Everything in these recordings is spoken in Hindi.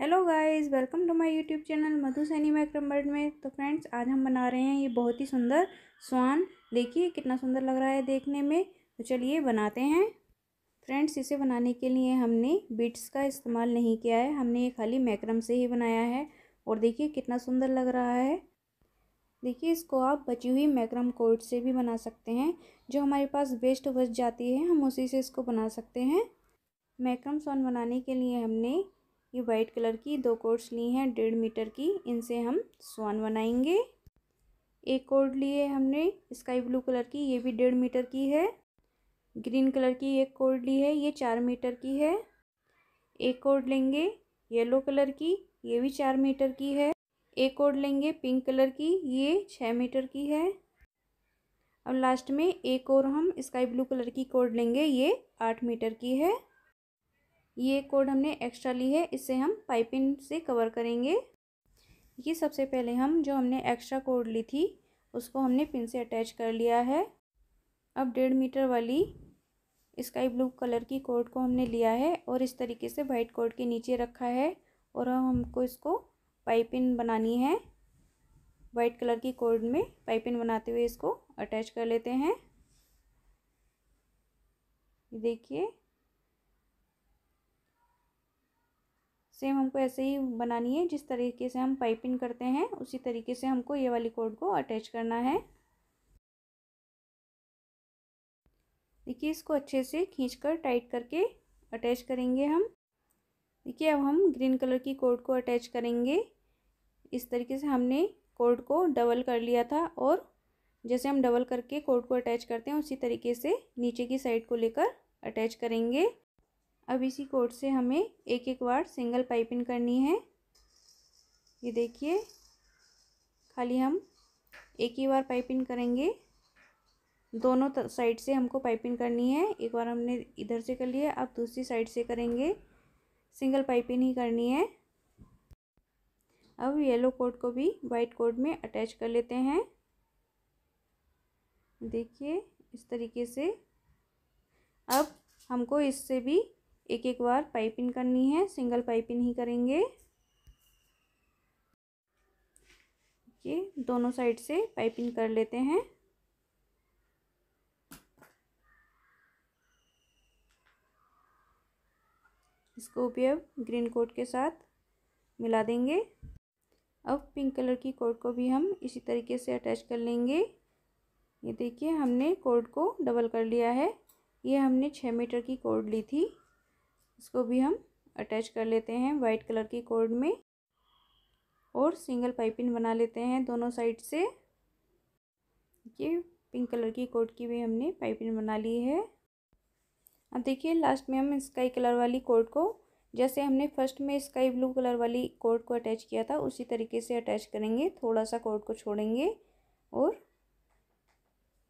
hello guys welcome to my YouTube channel Madhu Saini macrame bird में तो फ्रेंड्स आज हम बना रहे हैं ये बहुत ही सुंदर स्वान देखिए कितना सुंदर लग रहा है देखने में तो चलिए बनाते हैं फ्रेंड्स इसे बनाने के लिए हमने बीट्स का इस्तेमाल नहीं किया है हमने ये खाली मैक्रम से ही बनाया है और देखिए कितना सुंदर लग रहा है देखिए इसको आप बची हुई मैक्रम कोर्ट से भी बना सकते हैं जो हमारे पास वेस्ट बच जाती है हम उसी से इसको बना सकते हैं मैक्रम स्वान बनाने के लिए हमने ये वाइट कलर की दो कोर्ड्स ली हैं डेढ़ मीटर की इनसे हम स्वान बनाएंगे एक कोड लिए हमने स्काई ब्लू कलर की ये भी डेढ़ मीटर की है ग्रीन कलर की एक कोड ली है ये चार मीटर की है एक कोड लेंगे येलो कलर की ये भी चार मीटर की है एक कोड लेंगे पिंक कलर की ये छः मीटर की है और लास्ट में एक और हम स्काई ब्लू कलर की कोड लेंगे ये आठ मीटर की है ये कोड हमने एक्स्ट्रा ली है इससे हम पाइपिंग से कवर करेंगे ये सबसे पहले हम जो हमने एक्स्ट्रा कोड ली थी उसको हमने पिन से अटैच कर लिया है अब डेढ़ मीटर वाली स्काई ब्लू कलर की कोड को हमने लिया है और इस तरीके से वाइट कोड के नीचे रखा है और हम हमको इसको पाइपिंग बनानी है वाइट कलर की कोड में पाइपिंग बनाते हुए इसको अटैच कर लेते हैं देखिए सेम हमको ऐसे ही बनानी है जिस तरीके से हम पाइपिंग करते हैं उसी तरीके से हमको ये वाली कोड को अटैच करना है देखिए इसको अच्छे से खींचकर टाइट करके अटैच करेंगे हम देखिए अब हम ग्रीन कलर की कोड को अटैच करेंगे इस तरीके से हमने कोड को डबल कर लिया था और जैसे हम डबल करके कोड को अटैच करते हैं उसी तरीके से नीचे की साइड को लेकर अटैच करेंगे अब इसी कोट से हमें एक एक बार सिंगल पाइपिंग करनी है ये देखिए खाली हम एक ही बार पाइपिंग करेंगे दोनों साइड से हमको पाइपिंग करनी है एक बार हमने इधर से कर लिया अब दूसरी साइड से करेंगे सिंगल पाइपिंग ही करनी है अब येलो कोट को भी वाइट कोट में अटैच कर लेते हैं देखिए इस तरीके से अब हमको इससे भी एक एक बार पाइपिंग करनी है सिंगल पाइपिंग ही करेंगे ये दोनों साइड से पाइपिंग कर लेते हैं इसको भी अब ग्रीन कोट के साथ मिला देंगे अब पिंक कलर की कोड को भी हम इसी तरीके से अटैच कर लेंगे ये देखिए हमने कोड को डबल कर लिया है ये हमने छः मीटर की कोट ली थी इसको भी हम अटैच कर लेते हैं वाइट कलर की कोड में और सिंगल पाइपिंग बना लेते हैं दोनों साइड से ये पिंक कलर की कोड की भी हमने पाइपिंग बना ली है अब देखिए लास्ट में हम स्काई कलर वाली कोड को जैसे हमने फर्स्ट में स्काई ब्लू कलर वाली कोड को अटैच किया था उसी तरीके से अटैच करेंगे थोड़ा सा कोड को छोड़ेंगे और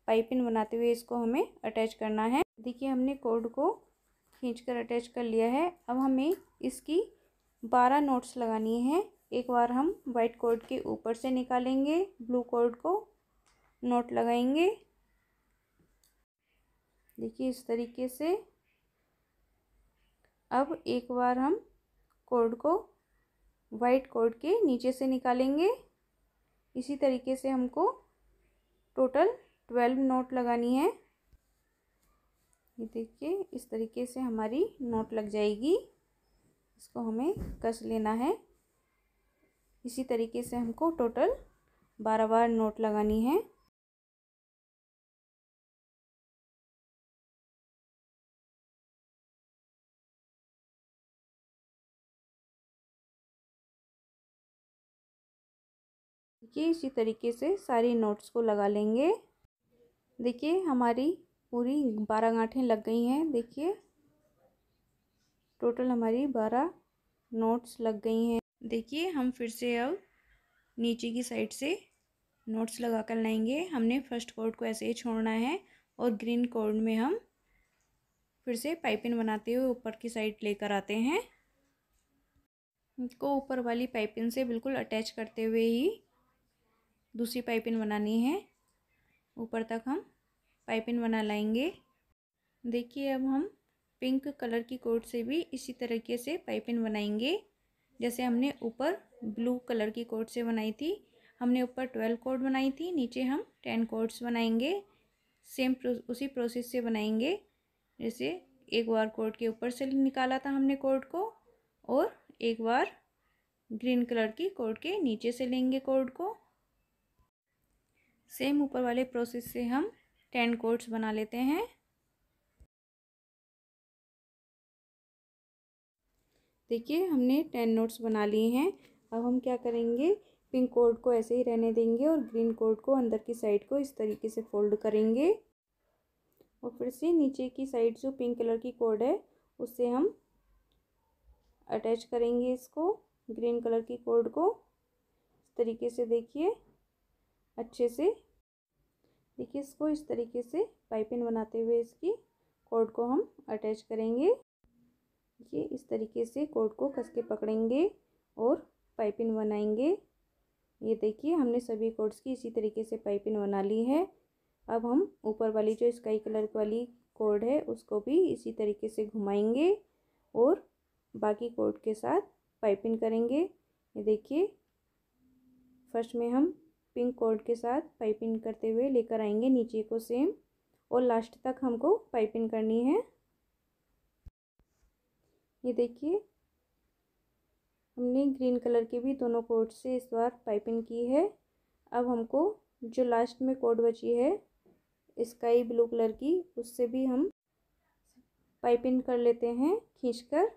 पाइपिंग बनाते हुए इसको हमें अटैच करना है देखिए हमने कोड को खींच कर अटैच कर लिया है अब हमें इसकी बारह नोट्स लगानी है एक बार हम वाइट कोड के ऊपर से निकालेंगे ब्लू कोड को नोट लगाएंगे देखिए इस तरीके से अब एक बार हम कोड को वाइट कोड के नीचे से निकालेंगे इसी तरीके से हमको टोटल ट्वेल्व नोट लगानी है ये देखिए इस तरीके से हमारी नोट लग जाएगी इसको हमें कस लेना है इसी तरीके से हमको टोटल बारह बार नोट लगानी है देखिए इसी तरीके से सारी नोट्स को लगा लेंगे देखिए हमारी पूरी बारह गांठें लग गई हैं देखिए टोटल हमारी बारह नोट्स लग गई हैं देखिए हम फिर से अब नीचे की साइड से नोट्स लगा कर लाएंगे हमने फर्स्ट कोर्ड को ऐसे ही छोड़ना है और ग्रीन कोर्ड में हम फिर से पाइपिंग बनाते हुए ऊपर की साइड लेकर आते हैं को ऊपर वाली पाइपिंग से बिल्कुल अटैच करते हुए ही दूसरी पाइपिंग बनानी है ऊपर तक हम पाइपिंग बना लाएंगे देखिए अब हम पिंक कलर की कोट से भी इसी तरीके से पाइपिंग बनाएंगे जैसे हमने ऊपर ब्लू कलर की कोट से बनाई थी हमने ऊपर ट्वेल्व कोट बनाई थी नीचे हम टेन कोट्स बनाएंगे सेम उसी प्रोसेस से बनाएंगे जैसे एक बार कोट के ऊपर से निकाला था हमने कोट को और एक बार ग्रीन कलर की कोट के नीचे से लेंगे कोट को सेम ऊपर वाले प्रोसेस से हम टेन कोट्स बना लेते हैं देखिए हमने टेन नोट्स बना लिए हैं अब हम क्या करेंगे पिंक कोड को ऐसे ही रहने देंगे और ग्रीन कोड को अंदर की साइड को इस तरीके से फोल्ड करेंगे और फिर से नीचे की साइड जो पिंक कलर की कोड है उससे हम अटैच करेंगे इसको ग्रीन कलर की कोड को इस तरीके से देखिए अच्छे से देखिए इसको इस तरीके से पाइपिंग बनाते हुए इसकी कोड को हम अटैच करेंगे ये इस तरीके से कोड को कस के पकड़ेंगे और पाइपिंग बनाएंगे ये देखिए हमने सभी कोड्स की इसी तरीके से पाइपिंग बना ली है अब हम ऊपर वाली जो स्काई कलर वाली कोड है उसको भी इसी तरीके से घुमाएंगे और बाकी कोड के साथ पाइपिंग करेंगे ये देखिए फर्स्ट में हम पिंक कॉर्ड के साथ पाइपिंग करते हुए लेकर आएंगे नीचे को सेम और लास्ट तक हमको पाइपिंग करनी है ये देखिए हमने ग्रीन कलर के भी दोनों कोड से इस बार पाइपिंग की है अब हमको जो लास्ट में कोड बची है स्काई ब्लू कलर की उससे भी हम पाइपिंग कर लेते हैं खींचकर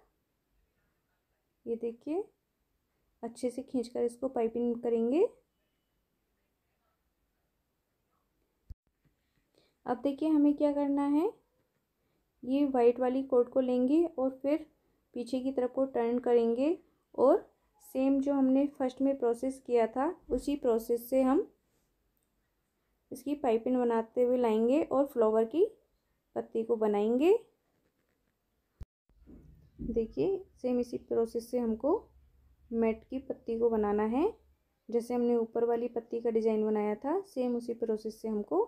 ये देखिए अच्छे से खींचकर इसको पाइपिंग करेंगे अब देखिए हमें क्या करना है ये वाइट वाली कोट को लेंगे और फिर पीछे की तरफ को टर्न करेंगे और सेम जो हमने फर्स्ट में प्रोसेस किया था उसी प्रोसेस से हम इसकी पाइपिंग बनाते हुए लाएंगे और फ्लावर की पत्ती को बनाएंगे देखिए सेम इसी प्रोसेस से हमको मेट की पत्ती को बनाना है जैसे हमने ऊपर वाली पत्ती का डिज़ाइन बनाया था सेम उसी प्रोसेस से हमको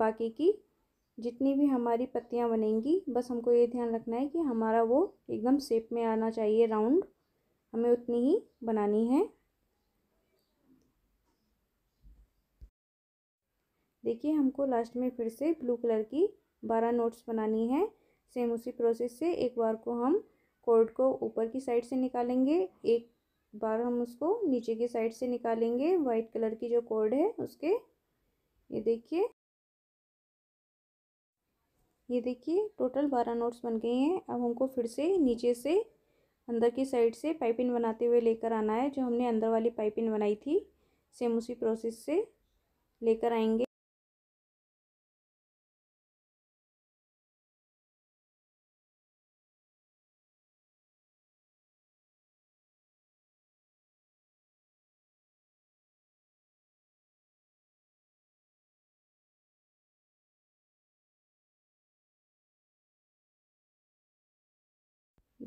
बाकी की जितनी भी हमारी पत्तियाँ बनेंगी बस हमको ये ध्यान रखना है कि हमारा वो एकदम शेप में आना चाहिए राउंड हमें उतनी ही बनानी है देखिए हमको लास्ट में फिर से ब्लू कलर की बारह नोट्स बनानी है सेम उसी प्रोसेस से एक बार को हम कोर्ड को ऊपर की साइड से निकालेंगे एक बार हम उसको नीचे की साइड से निकालेंगे वाइट कलर की जो कोर्ड है उसके ये देखिए ये देखिए टोटल बारह नोट्स बन गए हैं अब हमको फिर से नीचे से अंदर की साइड से पाइपिंग बनाते हुए लेकर आना है जो हमने अंदर वाली पाइपिंग बनाई थी सेम उसी प्रोसेस से लेकर आएंगे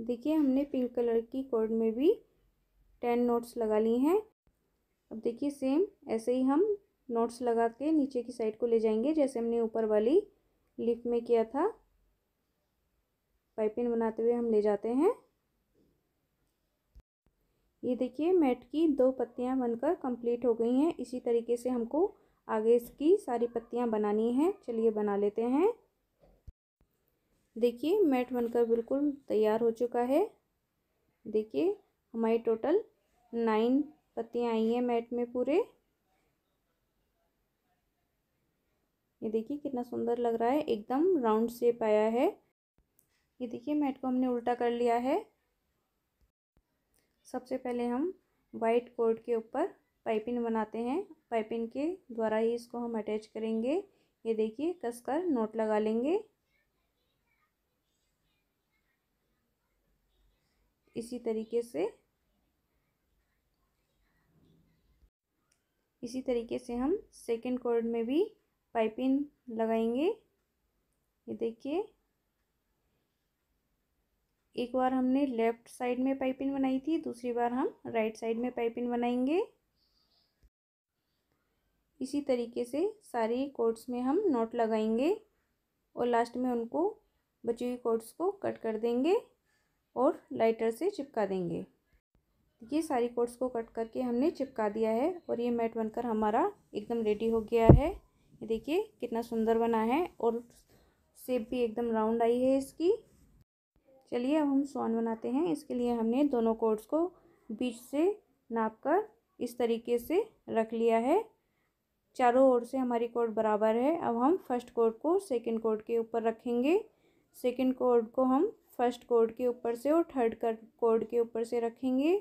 देखिए हमने पिंक कलर की कोड में भी टेन नोट्स लगा ली हैं अब देखिए सेम ऐसे ही हम नोट्स लगा के नीचे की साइड को ले जाएंगे जैसे हमने ऊपर वाली लिफ में किया था पाइपिंग बनाते हुए हम ले जाते हैं ये देखिए मैट की दो पत्तियां बनकर कंप्लीट हो गई हैं इसी तरीके से हमको आगे इसकी सारी पत्तियां बनानी हैं चलिए बना लेते हैं देखिए मैट बनकर बिल्कुल तैयार हो चुका है देखिए हमारी टोटल नाइन पत्तियाँ आई हैं मैट में पूरे ये देखिए कितना सुंदर लग रहा है एकदम राउंड शेप आया है ये देखिए मैट को हमने उल्टा कर लिया है सबसे पहले हम वाइट कोर्ड के ऊपर पाइपिंग बनाते हैं पाइपिंग के द्वारा ही इसको हम अटैच करेंगे ये देखिए कसकर नोट लगा लेंगे इसी तरीके से इसी तरीके से हम सेकेंड कॉर्ड में भी पाइपिंग लगाएंगे ये देखिए एक बार हमने लेफ़्ट साइड में पाइपिंग बनाई थी दूसरी बार हम राइट साइड में पाइपिंग बनाएंगे इसी तरीके से सारी कोड्स में हम नोट लगाएंगे और लास्ट में उनको बची हुई कोर्ड्स को कट कर देंगे और लाइटर से चिपका देंगे ये सारी कोट्स को कट करके हमने चिपका दिया है और ये मैट बनकर हमारा एकदम रेडी हो गया है ये देखिए कितना सुंदर बना है और सेप भी एकदम राउंड आई है इसकी चलिए अब हम स्वान बनाते हैं इसके लिए हमने दोनों कोट्स को बीच से नाप कर इस तरीके से रख लिया है चारों ओर से हमारी कोट बराबर है अब हम फर्स्ट कोट को सेकंड कोट के ऊपर रखेंगे सेकंड कोट को हम फर्स्ट कोड के ऊपर से और थर्ड कोड के ऊपर से रखेंगे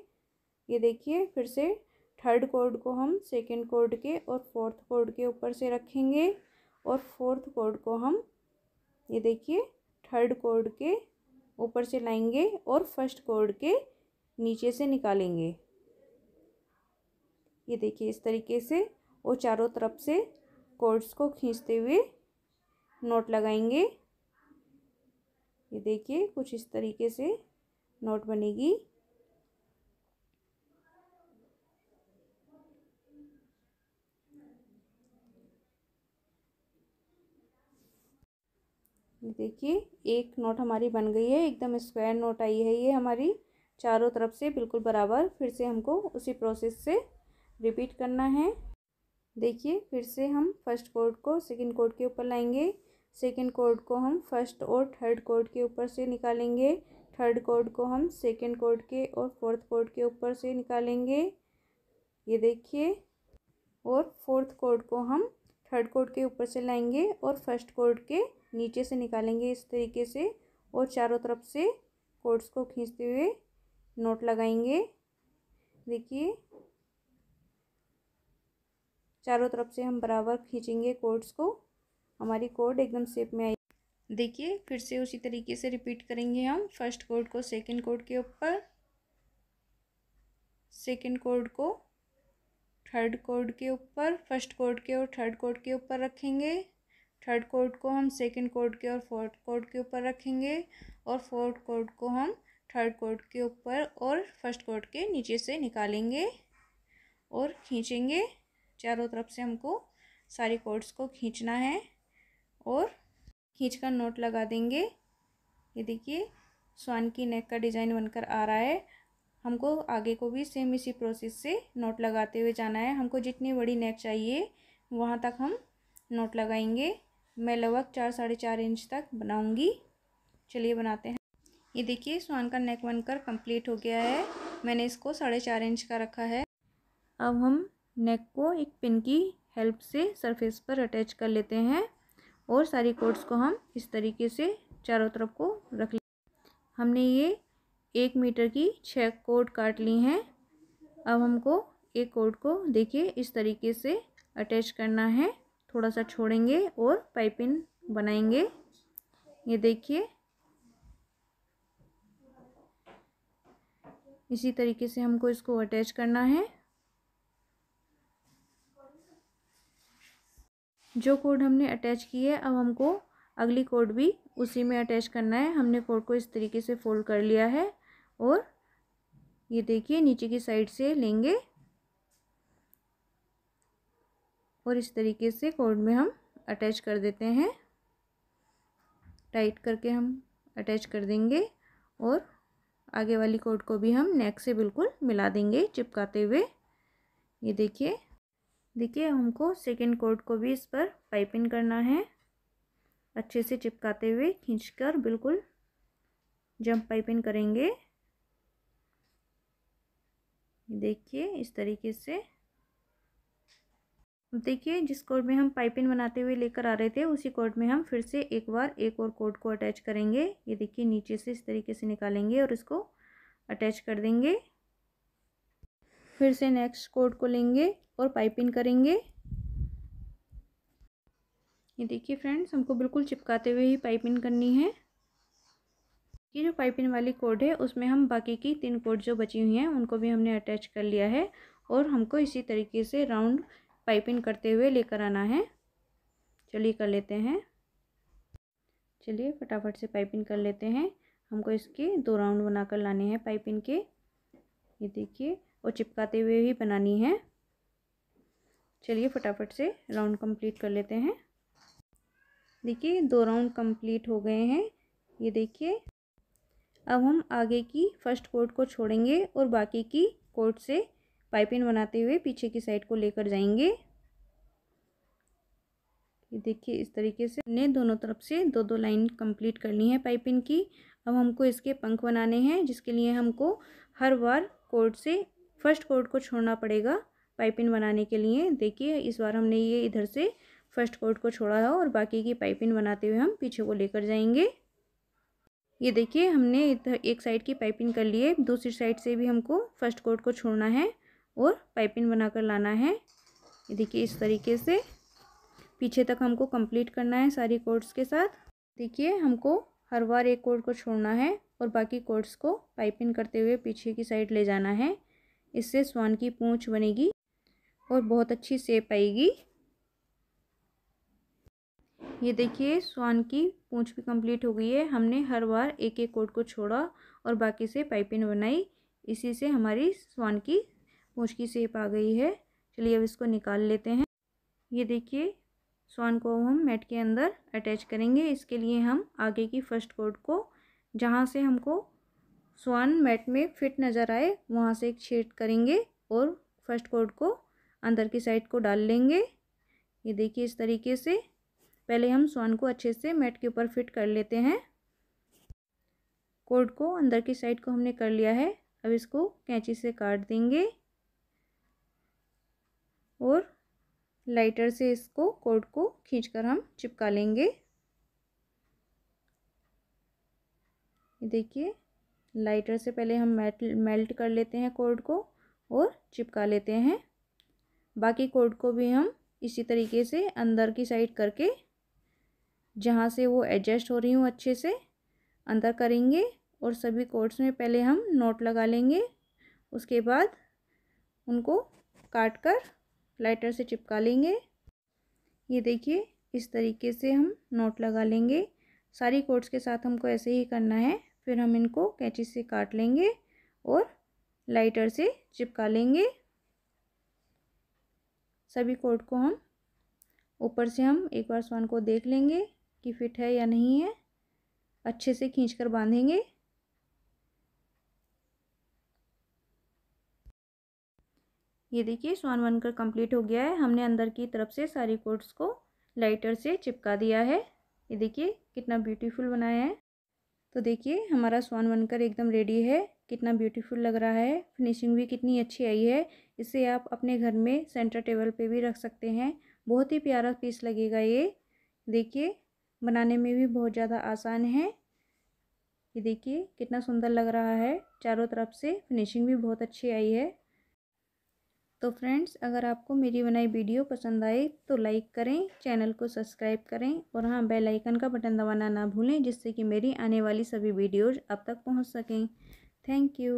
ये देखिए फिर से थर्ड कोड को हम सेकंड कोड के और फोर्थ कोड के ऊपर से रखेंगे और फोर्थ कोड को हम ये देखिए थर्ड कोड के ऊपर से लाएंगे और फर्स्ट कोड के नीचे से निकालेंगे ये देखिए इस तरीके से और चारों तरफ से कोड्स को खींचते हुए नोट लगाएंगे ये देखिए कुछ इस तरीके से नोट बनेगी देखिए एक नोट हमारी बन गई है एकदम स्क्वायर नोट आई है ये हमारी चारों तरफ से बिल्कुल बराबर फिर से हमको उसी प्रोसेस से रिपीट करना है देखिए फिर से हम फर्स्ट कोड को सेकंड कोड के ऊपर लाएंगे सेकेंड कोड को हम फर्स्ट और थर्ड कोड के ऊपर से निकालेंगे थर्ड कोड को हम सेकेंड कोड के और फोर्थ कोड के ऊपर से निकालेंगे ये देखिए और फोर्थ कोड को हम थर्ड कोड के ऊपर से लाएंगे और फर्स्ट कोड के नीचे से निकालेंगे इस तरीके से और चारों तरफ से कोड्स को खींचते हुए नोट लगाएंगे देखिए चारों तरफ से हम बराबर खींचेंगे कोड्स को हमारी कोड एकदम सेप में आई देखिए फिर से उसी तरीके से रिपीट करेंगे हम फर्स्ट कोड को सेकंड कोड के ऊपर सेकंड कोड को थर्ड कोड के ऊपर फर्स्ट कोड के और थर्ड कोड के ऊपर रखेंगे थर्ड कोड को हम सेकंड कोड के और फोर्थ कोड के ऊपर रखेंगे और फोर्थ कोड को हम थर्ड कोड के ऊपर और फर्स्ट कोड के नीचे से निकालेंगे और खींचेंगे चारों तरफ से हमको सारे कोड्स को खींचना है और खींच कर नोट लगा देंगे ये देखिए स्वान की नेक का डिज़ाइन बनकर आ रहा है हमको आगे को भी सेम इसी प्रोसेस से नोट लगाते हुए जाना है हमको जितनी बड़ी नेक चाहिए वहाँ तक हम नोट लगाएंगे मैं लगभग चार साढ़े चार इंच तक बनाऊंगी चलिए बनाते हैं ये देखिए स्वान का नेक बनकर कंप्लीट हो गया है मैंने इसको साढ़े चार इंच का रखा है अब हम नेक को एक पिन की हेल्प से सरफेस पर अटैच कर लेते हैं और सारी कोट्स को हम इस तरीके से चारों तरफ को रख लिया हमने ये एक मीटर की छः कोट काट ली हैं अब हमको एक कोट को देखिए इस तरीके से अटैच करना है थोड़ा सा छोड़ेंगे और पाइपिंग बनाएंगे ये देखिए इसी तरीके से हमको इसको अटैच करना है जो कोड हमने अटैच की है अब हमको अगली कोड भी उसी में अटैच करना है हमने कोड को इस तरीके से फोल्ड कर लिया है और ये देखिए नीचे की साइड से लेंगे और इस तरीके से कोड में हम अटैच कर देते हैं टाइट करके हम अटैच कर देंगे और आगे वाली कोड को भी हम नेक से बिल्कुल मिला देंगे चिपकाते हुए ये देखिए देखिए हमको सेकेंड कोड को भी इस पर पाइपिंग करना है अच्छे से चिपकाते हुए खींचकर बिल्कुल जंप पाइपिंग करेंगे देखिए इस तरीके से देखिए जिस कोड में हम पाइपिंग बनाते हुए लेकर आ रहे थे उसी कोड में हम फिर से एक बार एक और कोड को अटैच करेंगे ये देखिए नीचे से इस तरीके से निकालेंगे और इसको अटैच कर देंगे फिर से नेक्स्ट कोड को लेंगे और पाइपिंग करेंगे ये देखिए फ्रेंड्स हमको बिल्कुल चिपकाते हुए ही पाइपिंग करनी है ये जो पाइपिंग वाली कोड है उसमें हम बाकी की तीन कोड जो बची हुई हैं उनको भी हमने अटैच कर लिया है और हमको इसी तरीके से राउंड पाइपिंग करते हुए लेकर आना है चलिए कर लेते हैं चलिए फटाफट से पाइपिंग कर लेते हैं हमको इसके दो राउंड बनाकर लाने हैं पाइपिंग के ये देखिए और चिपकाते हुए ही बनानी है चलिए फटाफट से राउंड कंप्लीट कर लेते हैं देखिए दो राउंड कंप्लीट हो गए हैं ये देखिए अब हम आगे की फर्स्ट कोर्ट को छोड़ेंगे और बाकी की कोर्ट से पाइपिंग बनाते हुए पीछे की साइड को लेकर जाएंगे ये देखिए इस तरीके से हमने दोनों तरफ से दो दो लाइन कंप्लीट करनी है पाइपिंग की अब हमको इसके पंख बनाने हैं जिसके लिए हमको हर बार कोर्ट से फर्स्ट कोर्ट को छोड़ना पड़ेगा पाइपिंग बनाने के लिए देखिए इस बार हमने ये इधर से फर्स्ट कोट को छोड़ा है और बाकी की पाइपिंग बनाते हुए हम पीछे को लेकर जाएंगे ये देखिए हमने इधर एक साइड की पाइपिंग कर लिए दूसरी साइड से भी हमको फर्स्ट कोट को छोड़ना है और पाइपिंग बनाकर लाना है ये देखिए इस तरीके से पीछे तक हमको कंप्लीट करना है सारी कोट्स के साथ देखिए हमको हर बार एक कोट को छोड़ना है और बाकी कोट्स को पाइपिंग करते हुए पीछे की साइड ले जाना है इससे स्वान की पूँछ बनेगी और बहुत अच्छी सेप आएगी ये देखिए स्वान की पूंछ भी कंप्लीट हो गई है हमने हर बार एक एक कोट को छोड़ा और बाकी से पाइपिंग बनाई इसी से हमारी स्वान की पूंछ की सेप आ गई है चलिए अब इसको निकाल लेते हैं ये देखिए स्वान को हम मैट के अंदर अटैच करेंगे इसके लिए हम आगे की फर्स्ट कोट को जहाँ से हमको स्वान मैट में फिट नज़र आए वहाँ से एक छेद करेंगे और फर्स्ट कोड को अंदर की साइड को डाल लेंगे ये देखिए इस तरीके से पहले हम स्वान को अच्छे से मैट के ऊपर फिट कर लेते हैं कोड को अंदर की साइड को हमने कर लिया है अब इसको कैंची से काट देंगे और लाइटर से इसको कोड को खींचकर हम चिपका लेंगे देखिए लाइटर से पहले हम मेल्ट मेल्ट कर लेते हैं कोड को और चिपका लेते हैं बाकी कोड को भी हम इसी तरीके से अंदर की साइड करके जहाँ से वो एडजस्ट हो रही हूँ अच्छे से अंदर करेंगे और सभी कोड्स में पहले हम नोट लगा लेंगे उसके बाद उनको काट कर लाइटर से चिपका लेंगे ये देखिए इस तरीके से हम नोट लगा लेंगे सारी कोड्स के साथ हमको ऐसे ही करना है फिर हम इनको कैंची से काट लेंगे और लाइटर से चिपका लेंगे सभी कोड को हम ऊपर से हम एक बार स्वान को देख लेंगे कि फिट है या नहीं है अच्छे से खींच कर बांधेंगे ये देखिए स्वान बनकर कंप्लीट हो गया है हमने अंदर की तरफ से सारी कोट्स को लाइटर से चिपका दिया है ये देखिए कितना ब्यूटीफुल बनाया है तो देखिए हमारा स्वान बनकर एकदम रेडी है कितना ब्यूटीफुल लग रहा है फिनिशिंग भी कितनी अच्छी आई है इसे आप अपने घर में सेंटर टेबल पे भी रख सकते हैं बहुत ही प्यारा पीस लगेगा ये देखिए बनाने में भी बहुत ज़्यादा आसान है ये देखिए कितना सुंदर लग रहा है चारों तरफ से फिनिशिंग भी बहुत अच्छी आई है तो फ्रेंड्स अगर आपको मेरी बनाई वीडियो पसंद आए तो लाइक करें चैनल को सब्सक्राइब करें और हाँ बेल आइकन का बटन दबाना ना भूलें जिससे कि मेरी आने वाली सभी वीडियोज़ आप तक पहुँच सकें थैंक यू